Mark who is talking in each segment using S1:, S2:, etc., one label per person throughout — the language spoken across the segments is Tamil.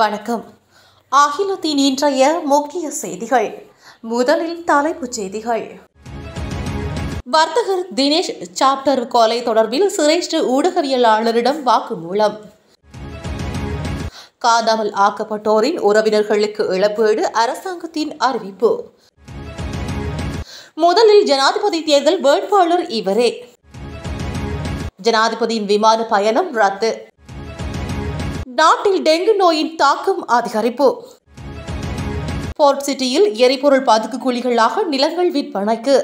S1: வணக்கம் அகிலத்தின் இன்றைய முக்கிய செய்திகள் முதலில் தலைப்புச் செய்திகள் வர்த்தகர் தினேஷ் சாப்டர் கொலை தொடர்பில் சிரேஷ்ட ஊடகவியலாளரிடம் வாக்குமூலம் காதாமல் ஆக்கப்பட்டோரின் உறவினர்களுக்கு இழப்பீடு அரசாங்கத்தின் அறிவிப்பு முதலில் ஜனாதிபதி தேர்தல் வேட்பாளர் இவரே ஜனாதிபதியின் விமான பயணம் ரத்து நாட்டில் டெங்கு நோயின் தாக்கம் அதிகரிப்பு போர்ட் சிட்டியில் எரிபொருள் பாதுக்கு கூலிகளாக நிலங்கள் விற்பனைக்கு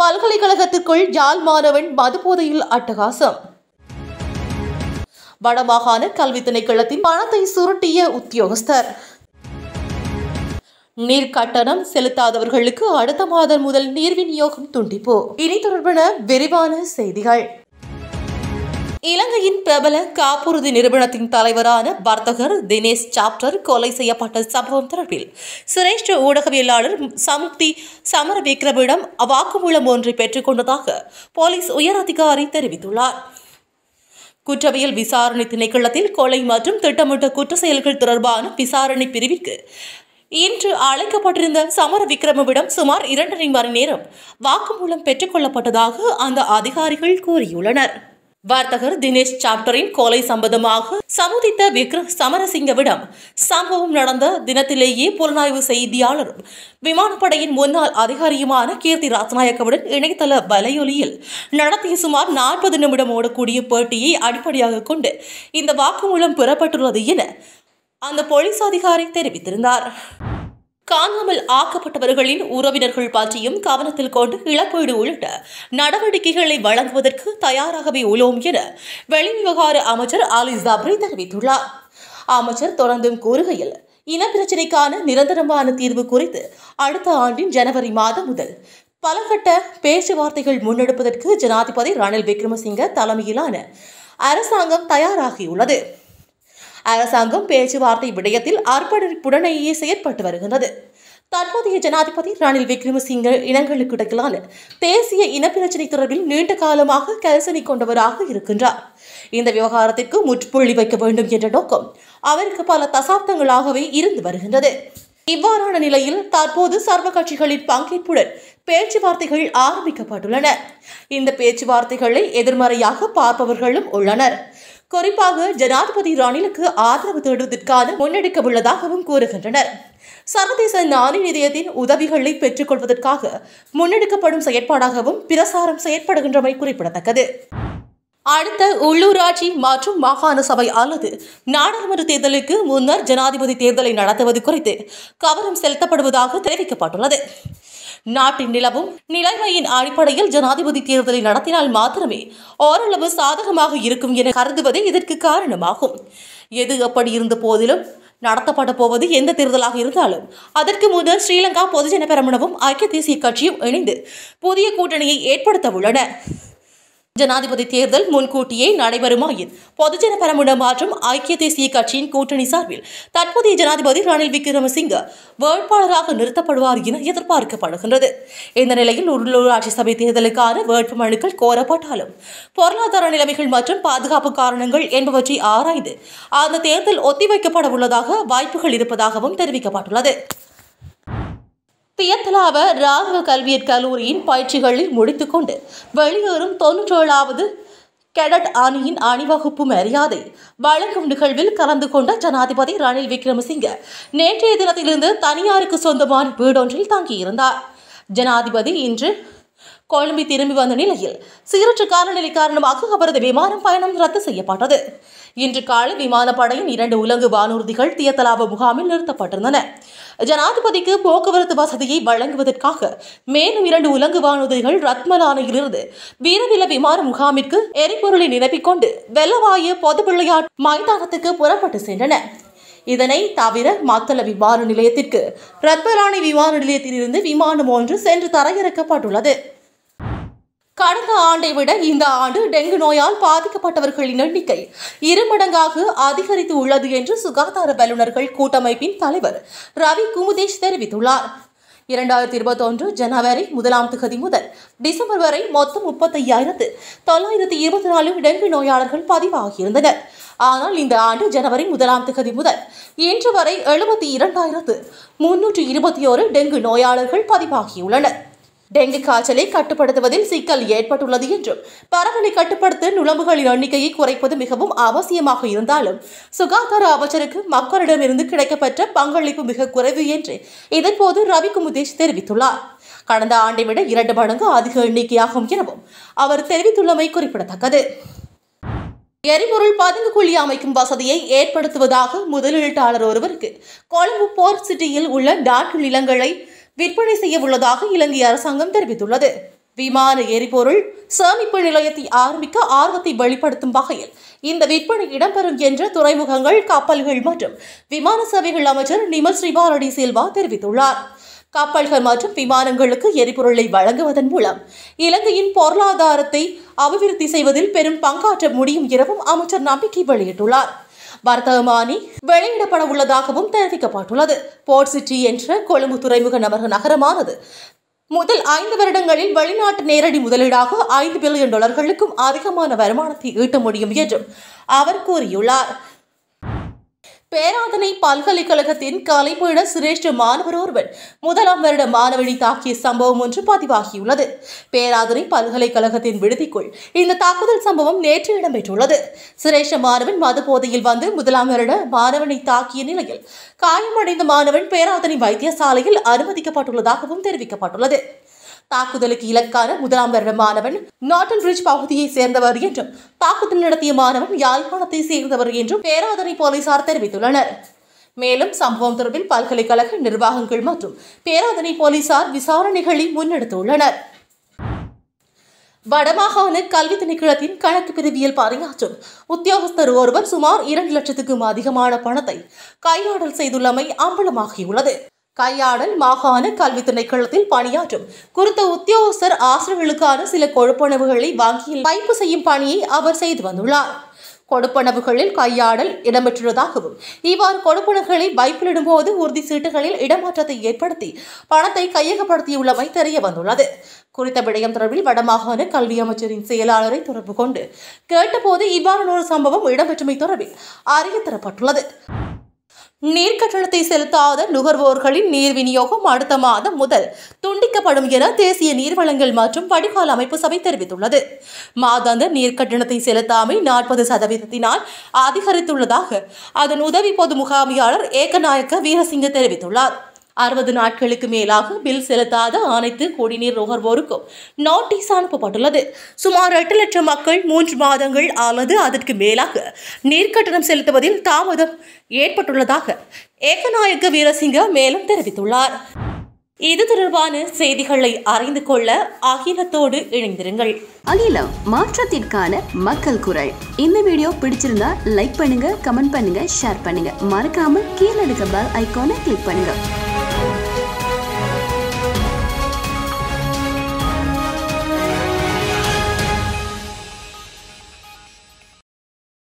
S1: பல்கலைக்கழகத்திற்குள் யாழ் மாணவன் மதுபோதையில் அட்டகாசம் வடமாகாண கல்வி திணைக்களத்தின் பணத்தை சுருட்டிய உத்தியோகஸ்தர் நீர் கட்டணம் செலுத்தாதவர்களுக்கு அடுத்த மாதம் முதல் நீர் விநியோகம் துண்டிப்பு இனி தொடர்பான விரிவான செய்திகள் இலங்கையின் பிரபல காப்புறுதி நிறுவனத்தின் தலைவரான வர்த்தகர் தினேஷ் சாப்டர் கொலை செய்யப்பட்ட சம்பவம் தொடர்பில் சிரேஷ்ட ஊடகவியலாளர் சமுக்தி சமர விக்ரமிடம் வாக்குமூலம் ஒன்றை பெற்றுக்கொண்டதாக போலீஸ் உயரதிகாரி தெரிவித்துள்ளார் குற்றவியல் விசாரணை திணைக்களத்தில் கொலை மற்றும் திட்டமிட்ட குற்ற செயல்கள் தொடர்பான விசாரணை பிரிவிற்கு இன்று அழைக்கப்பட்டிருந்த சமர விக்ரமவிடம் சுமார் இரண்டரை மணி நேரம் வாக்குமூலம் பெற்றுக்கொள்ளப்பட்டதாக அந்த அதிகாரிகள் கூறியுள்ளனர் வர்த்தகர் தினேஷ் சாப்டரின் கொலை சம்பந்தமாக சமுதித்த விக்ரம் சமரசிங்கவிடம் சம்பவம் நடந்த தினத்திலேயே புலனாய்வு செய்தியாளரும் விமானப்படையின் முன்னாள் அதிகாரியுமான கீர்த்தி ராஜநாயக்கவுடன் இணையதள வலையொலியில் நடத்திய சுமார் நாற்பது நிமிடம் ஓடக்கூடிய பேட்டியை அடிப்படையாக கொண்டு இந்த வாக்குமூலம் பெறப்பட்டுள்ளது என அந்த போலீஸ் அதிகாரி தெரிவித்திருந்தார் காணாமல் ஆக்கப்பட்டவர்களின் உறவினர்கள் பற்றியும் கவனத்தில் கொண்டு இழப்பீடு உள்ளிட்ட நடவடிக்கைகளை வழங்குவதற்கு தயாராகவே உள்ளோம் என வெளிவிவகார அமைச்சர் அலி ஜாப்ரி தெரிவித்துள்ளார் அமைச்சர் தொடர்ந்தும் கூறுகையில் இனப்பிரச்சினைக்கான நிரந்தரமான தீர்வு குறித்து அடுத்த ஆண்டின் ஜனவரி மாதம் முதல் பலகட்ட பேச்சுவார்த்தைகள் முன்னெடுப்பதற்கு ஜனாதிபதி ரணில் விக்ரமசிங்க தலைமையிலான அரசாங்கம் தயாராகியுள்ளது அரசாங்கம் பேச்சுவார்த்தை விடயத்தில் அர்ப்பணிப்புடனேயே செயற்பட்டு வருகின்றது தற்போதைய ஜனாதிபதி ரணில் விக்ரமசிங்க இனங்களுக்கு இடையிலான தேசிய இனப்பிரச்சினை தொடர்பில் நீண்ட காலமாக கரிசனை கொண்டவராக இருக்கின்றார் இந்த விவகாரத்திற்கு முற்றுப்புள்ளி வைக்க வேண்டும் என்ற நோக்கம் அவருக்கு பல தசாப்தங்களாகவே இருந்து வருகின்றது இவ்வாறான நிலையில் தற்போது சர்வ கட்சிகளின் பங்கேற்புடன் பேச்சுவார்த்தைகள் ஆரம்பிக்கப்பட்டுள்ளன இந்த பேச்சுவார்த்தைகளை எதிர்மறையாக பார்ப்பவர்களும் உள்ளனர் குறிப்பாக ஜனாதிபதி ரணிலுக்கு ஆதரவு தேடுவதற்கான முன்னெடுக்க உள்ளதாகவும் கூறுகின்றனர் சர்வதேச நாணய நிதியத்தின் உதவிகளை பெற்றுக்கொள்வதற்காக முன்னெடுக்கப்படும் செயற்பாடாகவும் பிரசாரம் செயற்படுகின்றமை குறிப்பிடத்தக்கது அடுத்த உள்ளூராட்சி மற்றும் மாகாண சபை அல்லது நாடாளுமன்ற தேர்தலுக்கு முன்னர் ஜனாதிபதி தேர்தலை நடத்துவது குறித்து கவனம் செலுத்தப்படுவதாக தெரிவிக்கப்பட்டுள்ளது நாட்டின் நிலவும் நிலைமையின் அடிப்படையில் ஜனாதிபதி தேர்தலை நடத்தினால் மாத்திரமே ஓரளவு சாதகமாக இருக்கும் என கருதுவதே இதற்கு காரணமாகும் எது எப்படி இருந்த போதிலும் நடத்தப்பட போவது எந்த தேர்தலாக இருந்தாலும் அதற்கு முதல் ஸ்ரீலங்கா பொதுஜன பெரமுனவும் ஐக்கிய தேசிய கட்சியும் இணைந்து புதிய கூட்டணியை ஏற்படுத்த உள்ளன ஜனாதிபதி தேர்தல் முன்கூட்டியே நடைபெறுமாயின் பொதுஜன பெரமுன மற்றும் ஐக்கிய தேசிய கட்சியின் கூட்டணி சார்பில் தற்போதைய ஜனாதிபதி ரணில் விக்ரமசிங்க வேட்பாளராக நிறுத்தப்படுவார் என எதிர்பார்க்கப்படுகின்றது இந்த நிலையில் உள்ளூராட்சி சபை தேர்தலுக்கான வேட்புமனுக்கள் கோரப்பட்டாலும் பொருளாதார நிலைமைகள் மற்றும் பாதுகாப்பு காரணங்கள் என்பவற்றை ஆராய்ந்து அந்த தேர்தல் ஒத்திவைக்கப்பட உள்ளதாக வாய்ப்புகள் இருப்பதாகவும் தெரிவிக்கப்பட்டுள்ளது தியத்தலாவ ராணுவ கல்வியற் கல்லூரியின் பயிற்சிகளில் முடித்துக்கொண்டு வெளியேறும் தொன்னூற்றேழாவது கெடட் அணியின் அணிவகுப்பு மரியாதை வழங்கும் நிகழ்வில் கலந்து கொண்ட ஜனாதிபதி ரணில் விக்ரமசிங்க நேற்றைய தினத்திலிருந்து தனியாருக்கு சொந்தமான வீடொன்றில் தங்கியிருந்தார் ஜனாதிபதி இன்று கொழும்பி திரும்பி வந்த நிலையில் சீரற்ற காலநிலை காரணமாக அவரது விமானம் பயணம் ரத்து செய்யப்பட்டது இன்று காலை விமானப்படையின் இரண்டு உலங்கு வானூர்திகள் தியத்தலாவ முகாமில் நிறுத்தப்பட்டிருந்தன ஜனாதிபதிக்கு போக்குவரத்து வசதியை வழங்குவதற்காக மேலும் இரண்டு உலங்கு வானூர்திகள் ரத்மலானையிலிருந்து வீரவில விமான முகாமிற்கு எரிபொருளை நிரப்பிக்கொண்டு வெள்ளவாயு பொது விளையாட்டு மைதானத்துக்கு புறப்பட்டு சென்றன இதனை தவிர மாத்தள விமான நிலையத்திற்கு ரத்மலானை விமான நிலையத்திலிருந்து விமானம் ஒன்று சென்று தரையிறக்கப்பட்டுள்ளது கடந்த ஆண்டை விட இந்த ஆண்டு டெங்கு நோயால் பாதிக்கப்பட்டவர்களின் எண்ணிக்கை இருமடங்காக அதிகரித்து உள்ளது என்று சுகாதார வல்லுநர்கள் கூட்டமைப்பின் தலைவர் ரவி குமுதேஷ் தெரிவித்துள்ளார் இரண்டாயிரத்தி இருபத்தொன்று ஜனவரி முதலாம் திகதி முதல் டிசம்பர் வரை மொத்தம் முப்பத்தையாயிரத்து தொள்ளாயிரத்தி இருபத்தி நாலு டெங்கு நோயாளர்கள் பதிவாகியிருந்தனர் ஆனால் இந்த ஆண்டு ஜனவரி முதலாம் திகதி முதல் இன்று வரை எழுபத்தி இரண்டாயிரத்து முன்னூற்றி இருபத்தி ஓரு டெங்கு நோயாளர்கள் பதிவாகியுள்ளனர் டெங்கு காய்ச்சலை கட்டுப்படுத்துவதில் சிக்கல் ஏற்பட்டுள்ளது என்றும் பரவலை கட்டுப்படுத்த நுழம்புகளின் எண்ணிக்கையை குறைப்பது மிகவும் அவசியமாக இருந்தாலும் சுகாதார அமைச்சருக்கு மக்களிடமிருந்து கிடைக்கப்பெற்ற பங்களிப்பு மிக குறைவு என்று இதன்போது ரவிக்குமுதேஷ் தெரிவித்துள்ளார் கடந்த ஆண்டை விட இரண்டு மடங்கு அதிக எண்ணிக்கையாகும் எனவும் அவர் தெரிவித்துள்ளமை குறிப்பிடத்தக்கது எரிபொருள் பதுங்கு குழி அமைக்கும் வசதியை ஏற்படுத்துவதாக முதலீட்டாளர் ஒருவருக்கு கொழும்பு போர்ட் சிட்டியில் உள்ள டாட் நிலங்களை விற்பனை செய்ய உள்ளதாக இலங்கை அரசாங்கம் தெரிவித்துள்ளது விமான எரிபொருள் சேமிப்பு நிலையத்தை ஆரம்பிக்க ஆர்வத்தை வெளிப்படுத்தும் வகையில் இந்த விற்பனை இடம்பெறும் என்று துறைமுகங்கள் கப்பல்கள் மற்றும் விமான சேவைகள் அமைச்சர் நிமல் ஸ்ரீபாரடி சில்வா தெரிவித்துள்ளார் கப்பல்கள் மற்றும் விமானங்களுக்கு எரிபொருளை வழங்குவதன் மூலம் இலங்கையின் பொருளாதாரத்தை அபிவிருத்தி செய்வதில் பெரும் பங்காற்ற முடியும் எனவும் அமைச்சர் நம்பிக்கை வெளியிட்டுள்ளார் வர்த்தமானி வெளியிடப்பட உள்ளதாகவும் தெரிவிக்கப்பட்டுள்ளது போர்ட் சிட்டி என்ற கொழும்பு துறைமுக நபர் நகரமானது முதல் ஐந்து வருடங்களில் வெளிநாட்டு நேரடி முதலீடாக ஐந்து பில்லியன் டாலர்களுக்கும் அதிகமான வருமானத்தை ஈட்ட முடியும் என்றும் அவர் கூறியுள்ளார் பேராதனை பல்கலைக்கழகத்தின் கலைப்பீட சிரேஷ்ட மாணவர் ஒருவர் முதலாம் வருட மாணவனை தாக்கிய சம்பவம் ஒன்று பதிவாகியுள்ளது பேராதனை பல்கலைக்கழகத்தின் விடுதிக்குள் இந்த தாக்குதல் சம்பவம் நேற்று இடம்பெற்றுள்ளது சிரேஷ்ட மாணவன் மது போதையில் வந்து முதலாம் வருட மாணவனை தாக்கிய நிலையில் காயமடைந்த மாணவன் பேராதனை வைத்தியசாலையில் அனுமதிக்கப்பட்டுள்ளதாகவும் தெரிவிக்கப்பட்டுள்ளது தாக்குதலுக்கு இலக்கான முதலாம் வருட மாணவன் நாட்டன் பிரிட்ஜ் பகுதியை சேர்ந்தவர் என்றும் தாக்குதல் நடத்திய மாணவன் யாழ்ப்பாணத்தை சேர்ந்தவர் என்றும் பேராதனை போலீசார் தெரிவித்துள்ளனர் மேலும் சம்பவம் தொடர்பில் பல்கலைக்கழக நிர்வாகங்கள் மற்றும் பேராதனை போலீசார் விசாரணைகளை முன்னெடுத்துள்ளனர் வடமாகாண கல்வி திணைக்களத்தின் கணக்கு பிரிவியல் பணியாற்றும் உத்தியோகஸ்தர் ஒருவர் சுமார் இரண்டு லட்சத்துக்கும் அதிகமான பணத்தை கையாடல் செய்துள்ளமை அம்பலமாகியுள்ளது கையாடல் மாகாண கல்வி திணைக்களத்தில் பணியாற்றும் குறித்த உத்தியோகஸ்தர் ஆசிரியர்களுக்கான சில கொடுப்பனவுகளை வங்கியில் வைப்பு செய்யும் பணியை அவர் செய்து வந்துள்ளார் கொடுப்பனவுகளில் கையாடல் இடம்பெற்றுள்ளதாகவும் இவ்வாறு கொடுப்பனவுகளை வைப்பிலிடும்போது உறுதி சீட்டுகளில் இடமாற்றத்தை ஏற்படுத்தி பணத்தை கையகப்படுத்தியுள்ளமை தெரிய வந்துள்ளது குறித்த விடயம் தொடர்பில் வடமாகாண கல்வி அமைச்சரின் செயலாளரை தொடர்பு கொண்டு கேட்டபோது இவ்வாறான ஒரு சம்பவம் இடம்பெற்றுமை தொடர்பில் அறிய தரப்பட்டுள்ளது நீர்க்கட்டணத்தை செலுத்தாத நுகர்வோர்களின் நீர் விநியோகம் அடுத்த மாதம் முதல் துண்டிக்கப்படும் என தேசிய நீர்வளங்கள் மற்றும் வடிகால் அமைப்பு சபை தெரிவித்துள்ளது மாதாந்த நீர் கட்டணத்தை செலுத்தாமை நாற்பது சதவீதத்தினால் அதிகரித்துள்ளதாக அதன் உதவி பொது முகாமியாளர் ஏகநாயக்க வீரசிங்க தெரிவித்துள்ளார் அறுபது நாட்களுக்கு மேலாக பில் செலுத்தாத அனைத்து குடிநீர் நுகர்வோருக்கும் நோட்டீஸ் அனுப்பப்பட்டுள்ளது சுமார் எட்டு லட்சம் மக்கள் மூன்று மாதங்கள் அல்லது அதற்கு மேலாக நீர் கட்டணம் செலுத்துவதில் தாமதம் ஏற்பட்டுள்ளதாக ஏகநாயக வீரசிங்க மேலும் தெரிவித்துள்ளார் இது தொடர்பான செய்திகளை அறிந்து கொள்ள அகிலத்தோடு இணைந்திருங்கள் அகிலம் மாற்றத்திற்கான மக்கள் குரல் இந்த வீடியோ பிடிச்சிருந்தா லைக் பண்ணுங்க கமெண்ட் பண்ணுங்க ஷேர் பண்ணுங்க மறக்காம கீழே இருக்க பெல் ஐக்கானை கிளிக் பண்ணுங்க